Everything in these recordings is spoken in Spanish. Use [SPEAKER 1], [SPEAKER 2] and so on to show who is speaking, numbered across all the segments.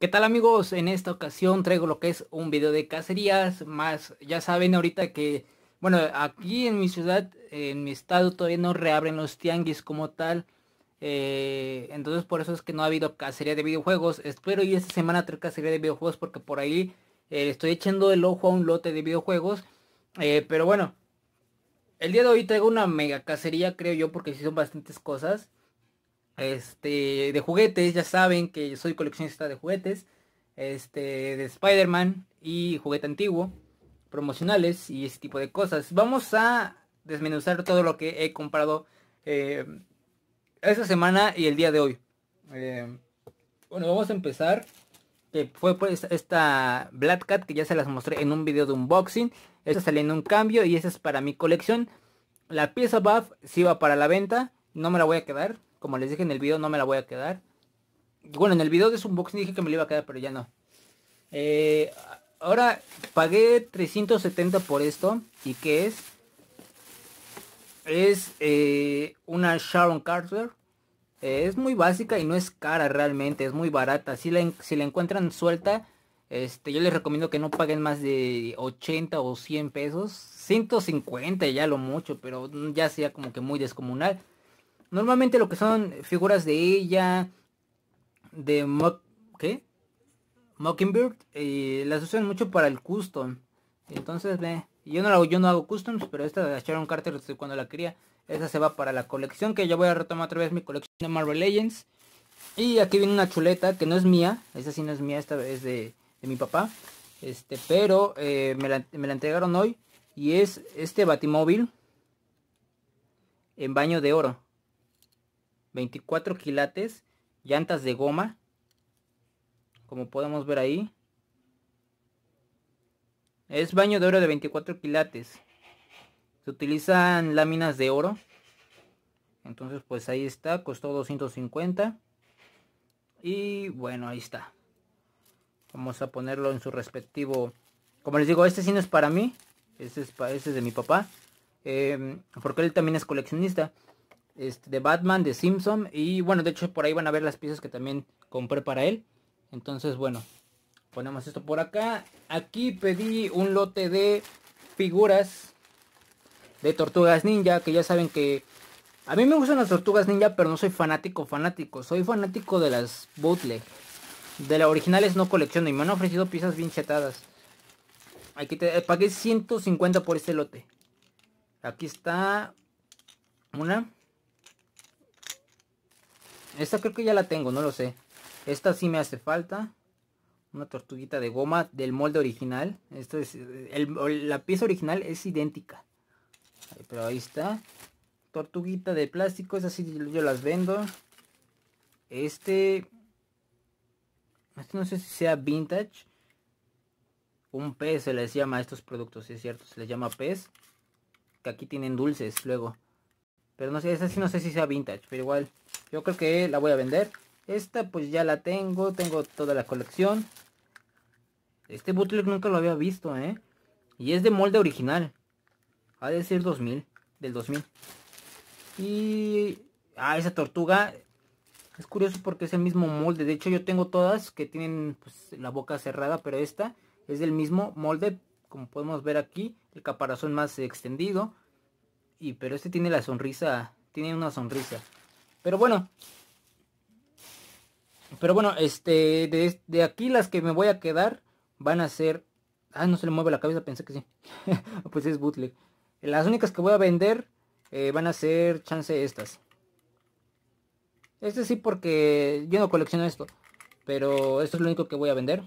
[SPEAKER 1] ¿Qué tal amigos? En esta ocasión traigo lo que es un video de cacerías, más ya saben ahorita que, bueno, aquí en mi ciudad, en mi estado todavía no reabren los tianguis como tal. Eh, entonces por eso es que no ha habido cacería de videojuegos. Espero y esta semana traer cacería de videojuegos porque por ahí eh, estoy echando el ojo a un lote de videojuegos. Eh, pero bueno, el día de hoy traigo una mega cacería creo yo porque sí son bastantes cosas. Este, de juguetes, ya saben que soy coleccionista de juguetes. Este, de Spider-Man y juguete antiguo. Promocionales y ese tipo de cosas. Vamos a desmenuzar todo lo que he comprado eh, esta semana y el día de hoy. Eh, bueno, vamos a empezar. Que fue pues esta Black Cat que ya se las mostré en un video de unboxing. Esta salió en un cambio y esa es para mi colección. La pieza buff si va para la venta. No me la voy a quedar. Como les dije en el video, no me la voy a quedar. Bueno, en el video de su unboxing dije que me la iba a quedar, pero ya no. Eh, ahora pagué 370 por esto. ¿Y qué es? Es eh, una Sharon Carter. es muy básica y no es cara realmente. Es muy barata. Si la, si la encuentran suelta, este, yo les recomiendo que no paguen más de 80 o 100 pesos. 150 ya lo mucho, pero ya sea como que muy descomunal. Normalmente lo que son figuras de ella, de ¿qué? Mockingbird, eh, las usan mucho para el custom. Entonces, yo no, hago, yo no hago customs, pero esta de Sharon Carter este, cuando la quería, esa se va para la colección que ya voy a retomar otra vez mi colección de Marvel Legends. Y aquí viene una chuleta que no es mía, esa sí no es mía, esta es de, mi papá. Este, pero eh, me, la, me la entregaron hoy y es este batimóvil en baño de oro. 24 quilates, llantas de goma, como podemos ver ahí. Es baño de oro de 24 quilates. Se utilizan láminas de oro. Entonces pues ahí está, costó 250. Y bueno, ahí está. Vamos a ponerlo en su respectivo... Como les digo, este sí no es para mí. Este es, de mi papá. Eh, porque él también es coleccionista este, de Batman, de Simpson. Y bueno, de hecho por ahí van a ver las piezas que también compré para él. Entonces, bueno, ponemos esto por acá. Aquí pedí un lote de figuras de tortugas ninja. Que ya saben que a mí me gustan las tortugas ninja, pero no soy fanático, fanático. Soy fanático de las bootleg. De las originales no colecciono y me han ofrecido piezas bien chetadas. Aquí te eh, pagué 150 por este lote. Aquí está una, esta creo que ya la tengo, no lo sé. Esta sí me hace falta. Una tortuguita de goma del molde original. Esto es, la pieza original es idéntica. Pero ahí está. Tortuguita de plástico, esas sí yo las vendo. Este... Este no sé si sea vintage. Un pez se les llama a estos productos, es cierto. Se les llama pez. Que aquí tienen dulces luego. Pero no sé, esa sí no sé si sea vintage, pero igual... Yo creo que la voy a vender. Esta pues ya la tengo, tengo toda la colección. Este bootleg nunca lo había visto, ¿eh? Y es de molde original. Ha de ser 2000, del 2000. Y... Ah, esa tortuga. Es curioso porque es el mismo molde. De hecho yo tengo todas que tienen pues, la boca cerrada, pero esta es del mismo molde. Como podemos ver aquí, el caparazón más extendido. Y pero este tiene la sonrisa, tiene una sonrisa. Pero bueno. Pero bueno, este, de, aquí las que me voy a quedar van a ser... Ah, no se le mueve la cabeza, pensé que sí. pues es bootleg. Las únicas que voy a vender eh, van a ser chance estas. Este sí porque yo no colecciono esto. Pero esto es lo único que voy a vender.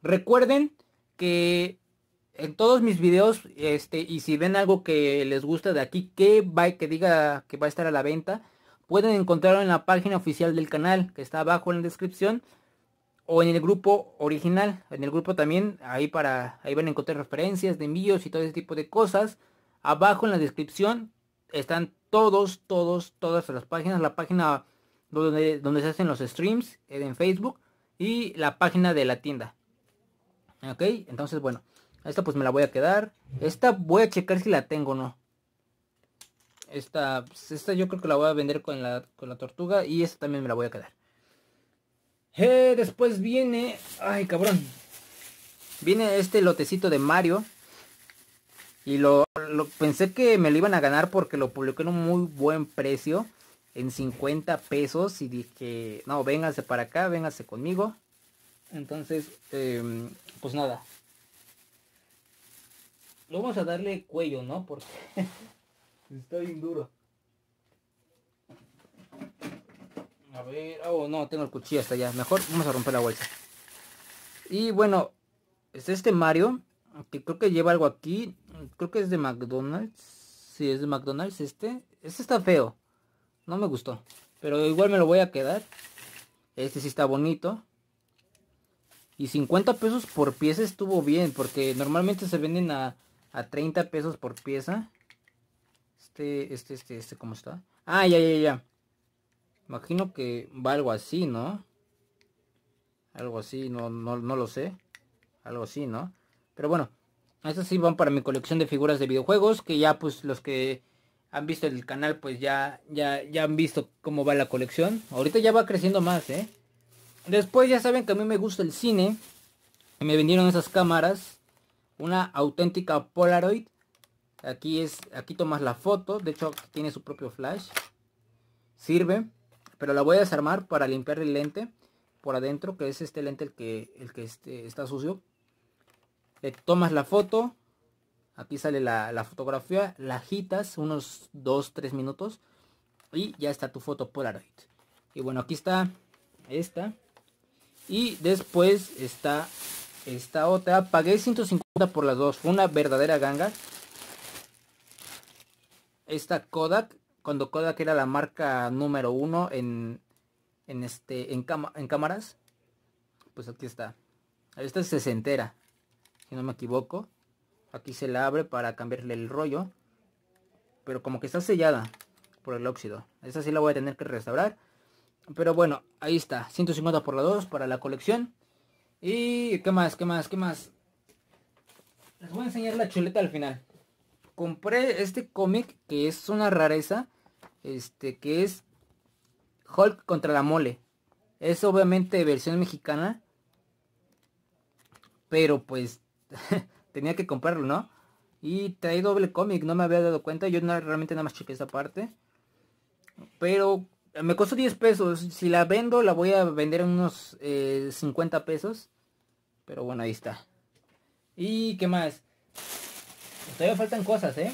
[SPEAKER 1] Recuerden que en todos mis videos, este, y si ven algo que les gusta de aquí, que, va, que diga que va a estar a la venta, Pueden encontrarlo en la página oficial del canal que está abajo en la descripción o en el grupo original, en el grupo también, ahí para ahí van a encontrar referencias de envíos y todo ese tipo de cosas. Abajo en la descripción están todos, todos, todas las páginas, la página donde, donde se hacen los streams eh, en Facebook y la página de la tienda. Ok, entonces bueno, esta pues me la voy a quedar. Esta voy a checar si la tengo o no. Esta, pues, esta yo creo que la voy a vender con la, con la tortuga y esta también me la voy a quedar. Eh, después viene... Ay, cabrón. Viene este lotecito de Mario. Y lo, pensé que me lo iban a ganar porque lo publiqué en un muy buen precio. En 50 pesos. Y dije, no, véngase para acá, véngase conmigo. Entonces, em, pues nada. Lo vamos a darle cuello, ¿no? Porque... Está bien duro. A ver, oh no, tengo el cuchillo hasta allá. Mejor vamos a romper la bolsa. Y bueno, es este Mario, que creo que lleva algo aquí. Creo que es de McDonald's. Si es de McDonald's este. Este está feo. No me gustó. Pero igual me lo voy a quedar. Este sí está bonito. Y 50 pesos por pieza estuvo bien, porque normalmente se venden a, a 30 pesos por pieza. Este, este, este, este, ¿cómo está? Ah, ya, ya, ya. Imagino que va algo así, ¿no? Algo así, no, no, no lo sé. Algo así, ¿no? Pero bueno, estas sí van para mi colección de figuras de videojuegos, que ya pues los que han visto el canal pues ya, ya, ya han visto cómo va la colección. Ahorita ya va creciendo más, ¿eh? Después ya saben que a mí me gusta el cine. Me vendieron esas cámaras. Una auténtica Polaroid Aquí es, aquí tomas la foto, de hecho tiene su propio flash. Sirve, pero la voy a desarmar para limpiar el lente por adentro, que es este lente el que, el que este, está sucio. Le tomas la foto, aquí sale la, fotografía, la agitas unos 2-3 minutos y ya está tu foto Polaroid. Y bueno, aquí está esta. Y después está esta otra. Pagué 150 por las dos. una verdadera ganga esta Kodak, cuando Kodak era la marca número uno en, este, en, cámaras, pues aquí está. Esta se sesentera, si no me equivoco. Aquí se la abre para cambiarle el rollo. Pero como que está sellada por el óxido. Esta sí la voy a tener que restaurar. Pero bueno, ahí está. 150 por la 2 para la colección. Y qué más, qué más, qué más. Les voy a enseñar la chuleta al final compré este cómic que es una rareza, este que es Hulk contra la mole. Es obviamente versión mexicana, pero pues tenía que comprarlo, ¿no? Y trae doble cómic, no me había dado cuenta, yo no, realmente nada más chequé esa parte. Pero eh, me costó 10 pesos, si la vendo la voy a vender en unos 50 eh, pesos. Pero bueno, ahí está. ¿Y qué más? Todavía faltan cosas, ¿eh?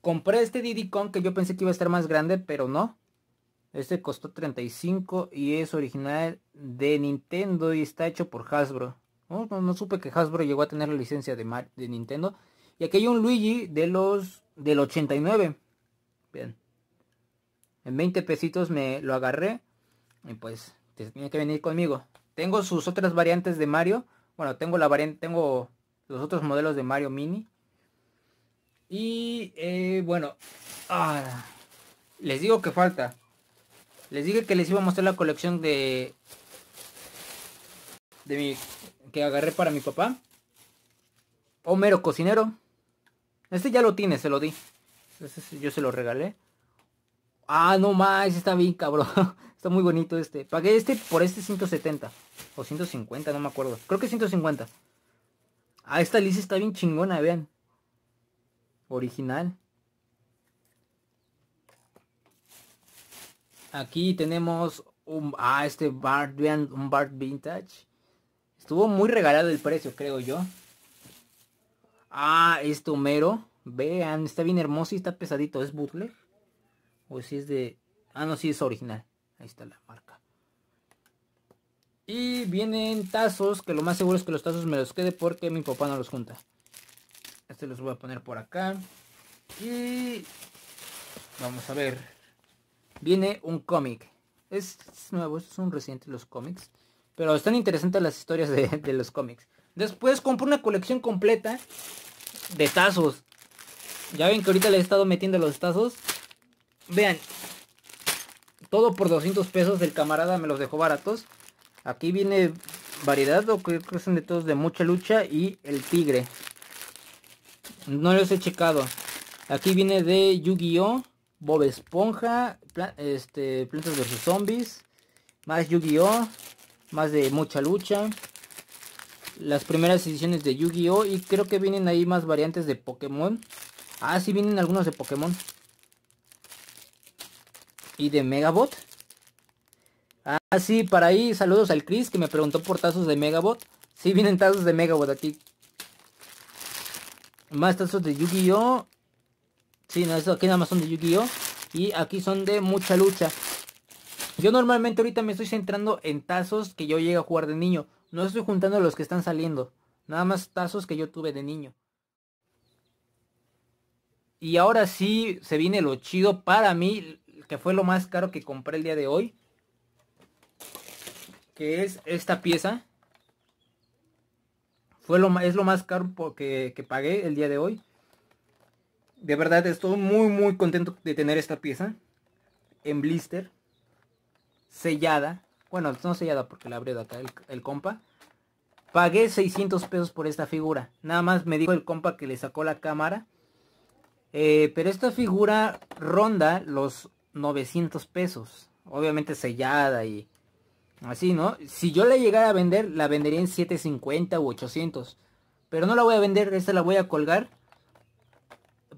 [SPEAKER 1] Compré este Diddy Kong que yo pensé que iba a estar más grande, pero no. Este costó 35 y es original de Nintendo y está hecho por Hasbro. No, supe que Hasbro llegó a tener la licencia de, de Nintendo. Y aquí hay un Luigi de los del 89. Bien. En 20 pesitos me lo agarré. Y pues tenía que venir conmigo. Tengo sus otras variantes de Mario. Bueno, tengo la variante. Tengo los otros modelos de Mario Mini. Y eh, bueno, ah, les digo que falta. Les dije que les iba a mostrar la colección de de mi que agarré para mi papá. Homero cocinero. Este ya lo tiene, se lo di. Este yo se lo regalé. Ah, no más, está bien, cabrón. está muy bonito este. Pagué este por este 170 o 150, no me acuerdo. Creo que 150. Ah, esta lisa está bien chingona, vean. Original. Aquí tenemos un, ah, este Bart, un Bart Vintage. Estuvo muy regalado el precio, creo yo. Ah, este Homero. Vean, está bien hermoso y está pesadito. ¿Es bootleg? ¿O si es de...? Ah, no, sí es original. Ahí está la marca. Y vienen tazos, que lo más seguro es que los tazos me los quede porque mi papá no los junta. Este los voy a poner por acá. Y vamos a ver. Viene un cómic. Es, nuevo, es un reciente los cómics. Pero están interesantes las historias de, los cómics. Después compré una colección completa de tazos. Ya ven que ahorita le he estado metiendo los tazos. Vean. Todo por 200 pesos. del camarada me los dejó baratos. Aquí viene variedad o creo que son de todos de mucha lucha y el tigre. No los he checado. Aquí viene de Yu-Gi-Oh, Bob Esponja, este, Plantas vs Zombies, más Yu-Gi-Oh, más de mucha lucha. Las primeras ediciones de Yu-Gi-Oh y creo que vienen ahí más variantes de Pokémon. Ah, sí vienen algunos de Pokémon. Y de Megabot. Así, ah, sí, para ahí, saludos al Chris que me preguntó por tazos de Megabot. Sí, vienen tazos de Megabot aquí. Más tazos de Yu-Gi-Oh! Sí, no, eso aquí nada más son de Yu-Gi-Oh! Y aquí son de mucha lucha. Yo normalmente ahorita me estoy centrando en tazos que yo llegué a jugar de niño. No estoy juntando los que están saliendo. Nada más tazos que yo tuve de niño. Y ahora sí se viene lo chido para mí, que fue lo más caro que compré el día de hoy que es esta pieza. Fue lo, es lo más caro que, pagué el día de hoy. De verdad estoy muy muy contento de tener esta pieza. En blister. Sellada. Bueno, no sellada porque la abrió acá el, compa. Pagué 600 pesos por esta figura. Nada más me dijo el compa que le sacó la cámara. Eh, pero esta figura ronda los 900 pesos. Obviamente sellada y Así, ¿no? Si yo la llegara a vender, la vendería en 750 u 800. Pero no la voy a vender, esta la voy a colgar.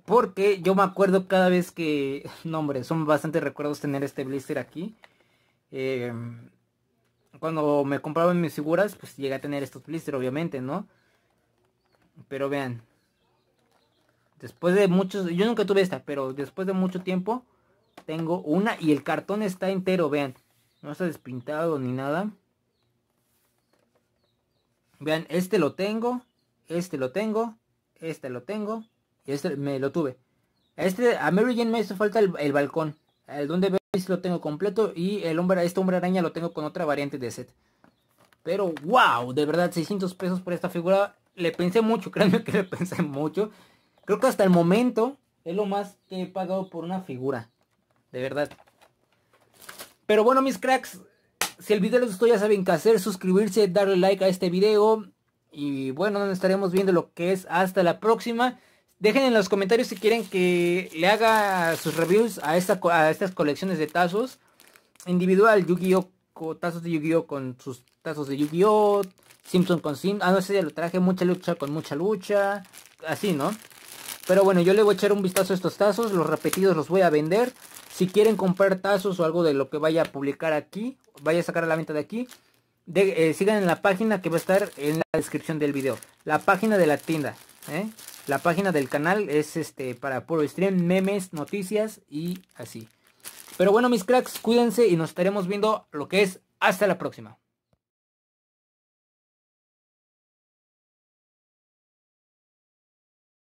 [SPEAKER 1] Porque yo me acuerdo cada vez que... No, hombre, son bastantes recuerdos tener este blister aquí. Eh, cuando me compraban mis figuras, pues llegué a tener estos blister, obviamente, ¿no? Pero vean. Después de muchos... Yo nunca tuve esta, pero después de mucho tiempo... Tengo una y el cartón está entero, vean. No está despintado ni nada. Vean, este lo tengo. Este lo tengo. Este lo tengo. Y este me lo tuve. Este, a Mary Jane me hizo falta el, balcón. El donde veis lo tengo completo. Y el hombre, este hombre araña lo tengo con otra variante de set. Pero wow, de verdad, 600 pesos por esta figura. Le pensé mucho, créanme que le pensé mucho. Creo que hasta el momento es lo más que he pagado por una figura. De verdad. Pero bueno, mis cracks, si el video les gustó ya saben qué hacer, suscribirse, darle like a este video. Y bueno, nos estaremos viendo lo que es hasta la próxima. Dejen en los comentarios si quieren que le haga sus reviews a, esta, estas colecciones de tazos. Individual, Yu-Gi-Oh! Tazos de Yu-Gi-Oh! con sus tazos de Yu-Gi-Oh! Simpson con Simpson. Ah, no sé, ya lo traje. Mucha lucha con mucha lucha. Así, ¿no? Pero bueno, yo le voy a echar un vistazo a estos tazos. Los repetidos los voy a vender. Si quieren comprar tazos o algo de lo que vaya a publicar aquí, vaya a sacar a la venta de aquí, eh, sigan en la página que va a estar en la descripción del video. La página de la tienda. ¿eh? La página del canal es este para puro stream, memes, noticias y así. Pero bueno, mis cracks, cuídense y nos estaremos viendo lo que es hasta la próxima.